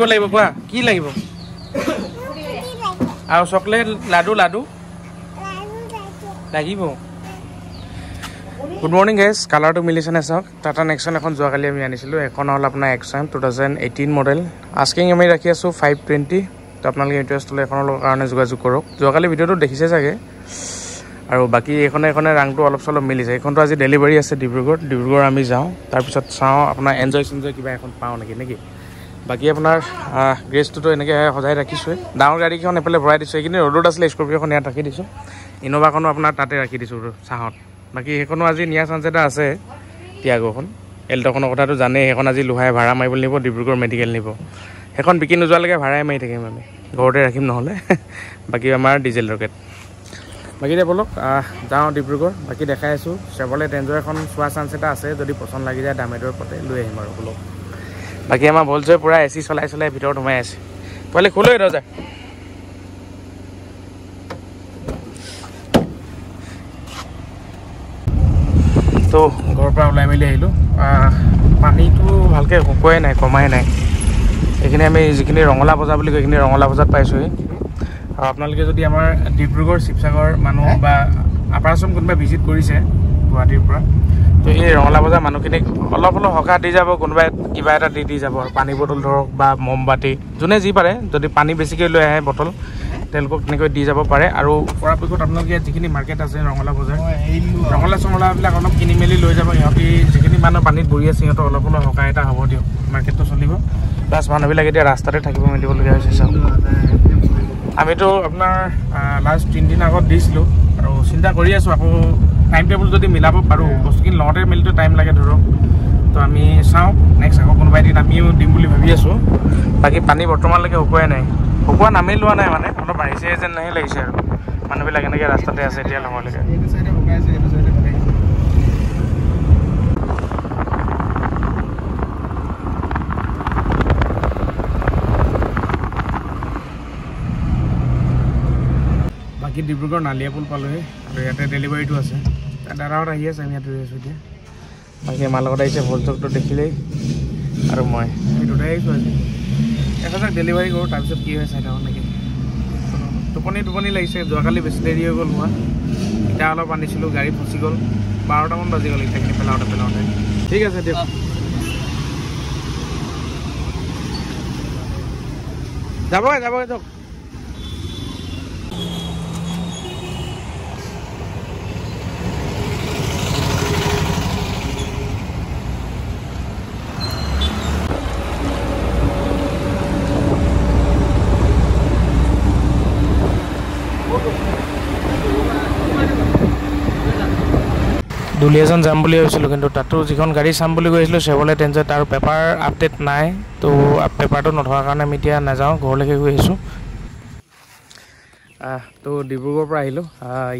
কৰিব লাগিব কোৱা কি লাগিব আৰু চকলেট লাডু লাডু লাগিব গুড মৰ্ণিং গেছ কালাৰটো মিলিছেনে চাওক টাটা নেক্সন এখন যোৱাকালি আমি আনিছিলোঁ এখন হ'ল আপোনাৰ এক্সন two thousand eighteen model asking আমি ৰাখি আছোঁ ফাইভ টুৱেণ্টি ত' আপোনালোকে ইণ্টাৰেষ্ট হ'লে এখনৰ লগত কাৰণে যোগাযোগ কৰক যোৱাকালি ভিডিঅ'টো দেখিছে চাগে আৰু বাকী এইখনে এখনে ৰাংটো অলপ চলপ মিলিছে এইখনটো আজি ডেলিভাৰী আছে ডিব্ৰুগড়ত ডিব্ৰুগড় আমি যাওঁ তাৰপিছত চাওঁ আপোনাৰ এনজয় চেঞ্জয় কিবা এখন পাওঁ নেকি নেকি বাকী আপোনাৰ গ্ৰেছটোতো এনেকৈ সজাই ৰাখিছোৱে ডাঙৰ গাড়ীকেইখন এফালে ভৰাই দিছোঁ এইখিনি ৰ'দত আছিলে স্কৰপিঅ'খন ইয়াত ৰাখি দিছোঁ ইন'ভাখনো আপোনাৰ তাতে ৰাখি দিছোঁ চাহত বাকী সেইখনো আজি নিয়া চান্স এটা আছে টিয়াগোখন এল্টখনৰ কথাটো জানেই সেইখন আজি লোহাই ভাড়া মাৰিবলৈ নিব ডিব্ৰুগড় মেডিকেল নিব সেইখন বিকি নোযোৱালৈকে ভাড়াই মাৰি থাকিম আমি ঘৰতে ৰাখিম নহ'লে বাকী আমাৰ ডিজেল ৰকেট বাকী এতিয়া বলক যাওঁ ডিব্ৰুগড় বাকী দেখাই আছোঁ চেভলে টেঞ্জৰ এখন চোৱা চান্স এটা আছে যদি পচন্দ লাগি যায় দামেদৰ পতে লৈ আহিম আৰু বলক বাকী আমাৰ বলজয়ে পূৰা এ চি চলাই চলাই ভিতৰত সোমাই আছে পোৱালি খোলোৱে দৰ্জা তো ঘৰৰ পৰা ওলাই মেলি আহিলোঁ পানীটো ভালকৈ শুকুৱাই নাই কমাই নাই এইখিনি আমি যিখিনি ৰঙলা বজাৰ বুলি কয় সেইখিনি ৰঙলা বজাৰত পাইছোঁহি আৰু আপোনালোকে যদি আমাৰ ডিব্ৰুগড় শিৱসাগৰ মানুহ বা আপাৰাচম কোনোবাই ভিজিট কৰিছে গুৱাহাটীৰ পৰা তো সেই ৰঙালা বজাৰ মানুহখিনিক অলপ অলপ সকাহ দি যাব কোনোবাই কিবা এটা দি দি যাব পানী বটল ধৰক বা মমবাতি যোনে যি পাৰে যদি পানী বেছিকৈ লৈ আহে বটল তেওঁলোকক তেনেকৈ দি যাব পাৰে আৰু পৰাপক্ষত আপোনালোকে যিখিনি মাৰ্কেট আছে ৰঙালা বজাৰ ৰঙালা চঙলাবিলাক অলপ কিনি মেলি লৈ যাব সিহঁতি যিখিনি মানুহ পানীত বহি আছে সিহঁতক অলপ অলপ সকাহ এটা হ'ব দিয়ক মাৰ্কেটটো চলিব প্লাছ মানুহবিলাক এতিয়া ৰাস্তাতে থাকিব মেলিবলগীয়া হৈছে চাওক আমিতো আপোনাৰ লাষ্ট তিনিদিন আগত দিছিলোঁ আৰু চিন্তা কৰি আছোঁ আকৌ টাইম টেবুল যদি মিলাব পাৰোঁ বস্তুখিনি লওঁতে মিলিতে টাইম লাগে ধৰক তো আমি চাওঁ নেক্সট আকৌ কোনোবা এদিন আমিও দিম বুলি ভাবি আছোঁ বাকী পানী বৰ্তমানলৈকে শুকুৱাই নাই শুকুৱা নামি লোৱা নাই মানে অলপ বাঢ়িছে যেন নাহি লাগিছে আৰু মানুহবিলাক এনেকৈ ৰাস্তাতে আছে এতিয়া নহ'লৈকে ডিব্ৰুগড় নালিয়া পুল পালোঁহি আৰু ইয়াতে ডেলিভাৰীটো আছে দাদাহঁত আহি আছে আমি ইয়াত ৰৈ আছোঁ এতিয়া বাকী আমাৰ লগত আহিছে চকটো দেখিলেই আৰু মই আমি দুটাই আহিছোঁ আজি এখনক ডেলিভাৰী কৰোঁ তাৰপিছত কি হয় চাই থাকোঁ নেকি টোপনি টোপনি লাগিছে যোৱাকালি বেছি দেৰি হৈ গ'ল মই ইটা অলপ আনিছিলোঁ গাড়ী ফচি গ'ল বাৰটামান বাজি গ'ল এতিয়াখিনি পেলাওঁতে পেলাওঁতে ঠিক আছে দিয়ক যাবগৈ যাবগৈ যাওক ঢুলীয়াজান যাম বুলি ভাবিছিলোঁ কিন্তু তাতো যিখন গাড়ী চাম বুলি গৈছিলোঁ চেবলৈ টেঞ্জত আৰু পেপাৰ আপডেট নাই তো পেপাৰটো নথকাৰ কাৰণে আমি এতিয়া নাযাওঁ ঘৰলৈকে গৈ আহিছোঁ তো ডিব্ৰুগড়ৰ পৰা আহিলোঁ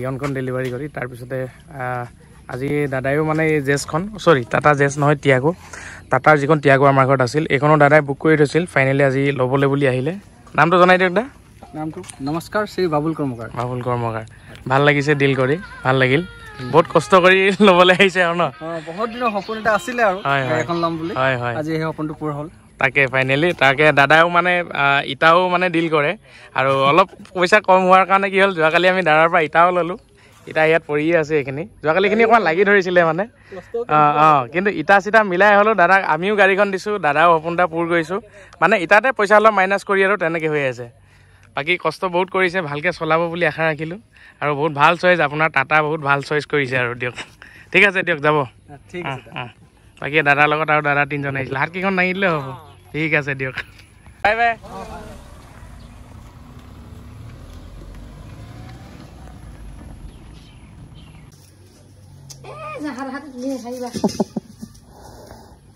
ইয়নখন ডেলিভাৰী কৰি তাৰপিছতে আজি দাদায়ো মানে এই জেজখন চৰি টাটা জেছ নহয় ত্যাগো টাটাৰ যিখন টিয়াগো আমাৰ ঘৰত আছিল এইখনো দাদাই বুক কৰি থৈছিল ফাইনেলি আজি ল'বলৈ বুলি আহিলে নামটো জনাই দিয়ক দাদা নামটো নমস্কাৰ শ্ৰী বাবুল কৰ্মকাৰ বাবুল কৰ্মকাৰ ভাল লাগিছে ডিল কৰি ভাল লাগিল বহুত কষ্ট কৰি লবলৈ আহিছে আৰু ন বহুত দিনৰ সপোন এটা আছিল আৰু এখন লম বুলি হয় হয় আজি এই সপোনটো পূৰ হল তাকে ফাইনেলি তাকে দাদাও মানে ইটাও মানে ডিল কৰে আৰু অলপ পইচা কম হোৱাৰ কাৰণে কি হ'ল যোৱাকালি আমি দাদাৰ পৰা ইটাও ল'লোঁ ইটা ইয়াত পৰিয়ে আছে এইখিনি যোৱাকালিখিনি অকণমান লাগি ধৰিছিলে মানে অঁ অঁ কিন্তু ইটা চিটা মিলাই হ'লেও দাদাক আমিও গাড়ীখন দিছোঁ দাদাও সপোন এটা পূৰ কৰিছোঁ মানে ইটাতে পইচা অলপ মাইনাছ কৰি আৰু তেনেকৈ হৈ আছে বাকী কষ্ট বহুত কৰিছে ভালকৈ চলাব বুলি আশা ৰাখিলোঁ আৰু বহুত ভাল চইচ আপোনাৰ টাটা বহুত ভাল চইচ কৰিছে আৰু দিয়ক ঠিক আছে দিয়ক যাব বাকী দাদাৰ লগত আৰু দাদা তিনিজন আহিছিলে হাতকেইখন নাহিলেও হ'ব ঠিক আছে দিয়ক বাই বাই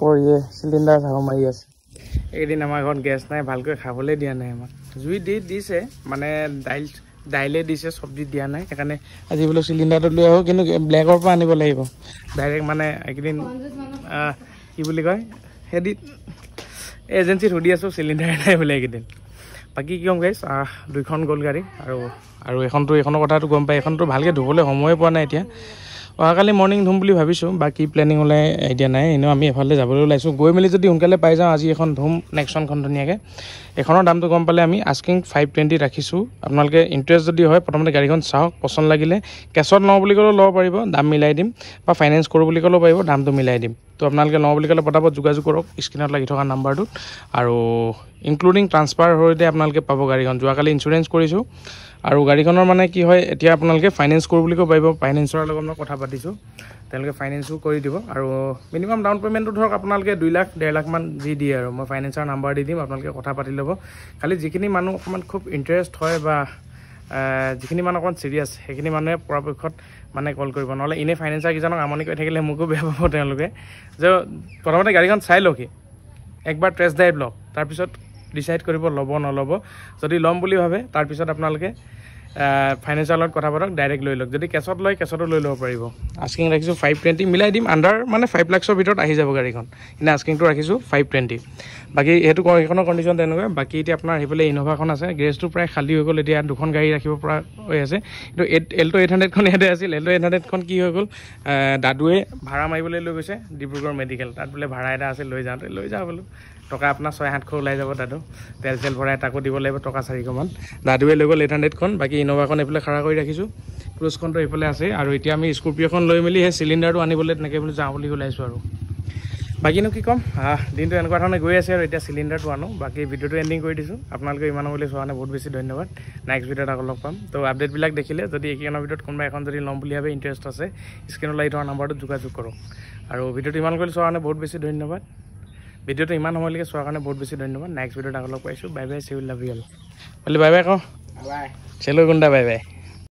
পৰিয়ে চিলিণ্ডাৰ ঘাঁহ মাৰি আছে এইকেইদিন আমাৰ ঘৰত গেছ নাই ভালকৈ খাবলৈ দিয়া নাই আমাক জুই দি দিছে মানে দাইল দাইলে দিছে চব্জি দিয়া নাই সেইকাৰণে আজি বোলো চিলিণ্ডাৰটো লৈ আহোঁ কিন্তু ব্লেকৰ পৰা আনিব লাগিব ডাইৰেক্ট মানে এইকেইদিন কি বুলি কয় সেইদিন এজেঞ্চিত সুধি আছোঁ চিলিণ্ডাৰ নাই বোলে এইকেইদিন বাকী কি ক'ম গাইছ দুইখন গ'ল গাড়ী আৰু আৰু এইখনতো এইখনৰ কথাটো গম পায় এইখনতো ভালকৈ ধুবলৈ সময়ে পোৱা নাই এতিয়া অহাকালি মৰ্ণিং ধুম বুলি ভাবিছোঁ বাকী প্লেনিং ওলাই এতিয়া নাই এনেও আমি এফালে যাবলৈ ওলাইছোঁ গৈ মেলি যদি সোনকালে পাই যাওঁ আজি এখন ধুম নেক্সনখন ধুনীয়াকৈ এখনৰ দামটো গম পালে আমি আস্কিং ফাইভ টুৱেণ্টি ৰাখিছোঁ আপোনালোকে ইণ্টাৰেষ্ট যদি হয় প্ৰথমতে গাড়ীখন চাওক পচন্দ লাগিলে কেছত লওঁ বুলি ক'লেও ল'ব পাৰিব দাম মিলাই দিম বা ফাইনেন্স কৰোঁ বুলি ক'লেও পাৰিব দামটো মিলাই দিম তো আপোনালোকে লওঁ বুলি ক'লে পটাপট যোগাযোগ কৰক স্ক্ৰীণত লাগি থকা নাম্বাৰটোত আৰু ইনক্লুডিং ট্ৰান্সফাৰ হৈতে আপোনালোকে পাব গাড়ীখন যোৱাকালি ইঞ্চুৰেঞ্চ কৰিছোঁ আৰু গাড়ীখনৰ মানে কি হয় এতিয়া আপোনালোকে ফাইনেন্স কৰোঁ বুলি ক'ব পাৰিব ফাইনেন্সৰ লগত মই কথা পাতিছোঁ তেওঁলোকে ফাইনেন্সো কৰি দিব আৰু মিনিমাম ডাউন পে'মেণ্টটো ধৰক আপোনালোকে দুই লাখ ডেৰ লাখমান যি দিয়ে আৰু মই ফাইনেন্সৰ নাম্বাৰ দি দিম আপোনালোকে কথা পাতি ল'ব খালি যিখিনি মানুহ অকণমান খুব ইণ্টাৰেষ্ট হয় বা যিখিনি মানুহ অকণমান চিৰিয়াছ সেইখিনি মানুহে পৰাপক্ষত মানে কল কৰিব নহ'লে এনেই ফাইনেন্সাৰকেইজনক আমনি কৰি থাকিলে মোকো বেয়া পাব তেওঁলোকে যে প্ৰথমতে গাড়ীখন চাই লওকহি একবাৰ ট্ৰেছ ড্ৰাইভ লওক তাৰপিছত ডিচাইড কৰিব ল'ব নল'ব যদি ল'ম বুলি ভাবে তাৰপিছত আপোনালোকে ফাইনেন্সৰ লগত কথা পাতক ডাইৰেক্ট লৈ লওক যদি কেছত লয় কেছতো লৈ ল'ব পাৰিব আস্কিং ৰাখিছোঁ ফাইভ টুৱেণ্টি মিলাই দিম আণ্ডাৰ মানে ফাইভ লাক্সৰ ভিতৰত আহি যাব গাড়ীখন এনেই আস্কিংটো ৰাখিছোঁ ফাইভ টুৱেণ্টি বাকী সেইটো এইখনৰ কণ্ডিশ্যন তেনেকুৱা বাকী এতিয়া আপোনাৰ সেইফালে ইন'ভাখন আছে গেৰেজটো প্ৰায় খালী হৈ গ'ল এতিয়া দুখন গাড়ী ৰাখিব পৰা হৈ আছে কিন্তু এইট এল্ট' এইট হাণ্ড্ৰেডখন ইয়াতে আছিল এল্ট' এইট হাণ্ড্ৰেডখন কি হৈ গ'ল দাদুৱে ভাড়া মাৰিবলৈ লৈ গৈছে ডিব্ৰুগড় মেডিকেল তাত বোলে ভাড়া এটা আছে লৈ যাওঁতে লৈ যাওঁ বোলো টকা আপোনাৰ ছয় সাতশ ওলাই যাব দাদু তেল চেল ভৰাই তাকো দিব লাগিব টকা চাৰিশমান দাদুৱে লৈ গ'ল এইট হাণ্ড্ৰেডখন বাকী ইন'ভাখন এইফালে খাৰা কৰি ৰাখিছোঁ ক্ৰুজখনটো এইফালে আছে আৰু এতিয়া আমি স্কৰ্পিঅখন লৈ মেলি সেই চিলিণ্ডাৰটো আনিবলৈ তেনেকৈ বুলি যাওঁ বুলি ওলাইছোঁ আৰু বাকীনো কি ক'ম দিনটো এনেকুৱা ধৰণে গৈ আছে আৰু এতিয়া চিলিণ্ডাৰটো আনো বাকী ভিডিঅ'টো এণ্ডিং কৰি দিছোঁ আপোনালোকে ইমান বুলি চোৱা নাই বহুত বেছি ধন্যবাদ নেক্সট ভিডিঅ'ত আকৌ লগ পাম তো আপডেটবিলাক দেখিলে যদি একেখনৰ ভিডিঅ'ত কোনোবা এখন যদি ল'ম বুলি ভাবে ইণ্টাৰেষ্ট আছে স্ক্ৰীনত লাগি থকা নাম্বাৰটোত যোগাযোগ কৰক আৰু ভিডিঅ'টো ইমান কৰিলে চোৱাৰ বহুত বেছি ধন্যবাদ ভিডিঅ'টো ইমান সময়লৈকে চোৱাৰ কাৰণে বহুত বেছি ধন্যবাদ নেক্সট ভিডিঅ'ত আকৌ লগ পাইছোঁ bye bye see will love ইয়েল বাই বাই কওঁ বাই চেলুগুণ্ডা বাই বাই